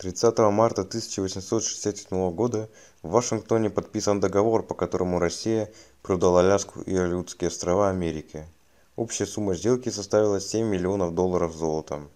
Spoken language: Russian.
30 марта 1867 года в Вашингтоне подписан договор, по которому Россия продала Аляску и Алиутские острова Америке. Общая сумма сделки составила 7 миллионов долларов золотом.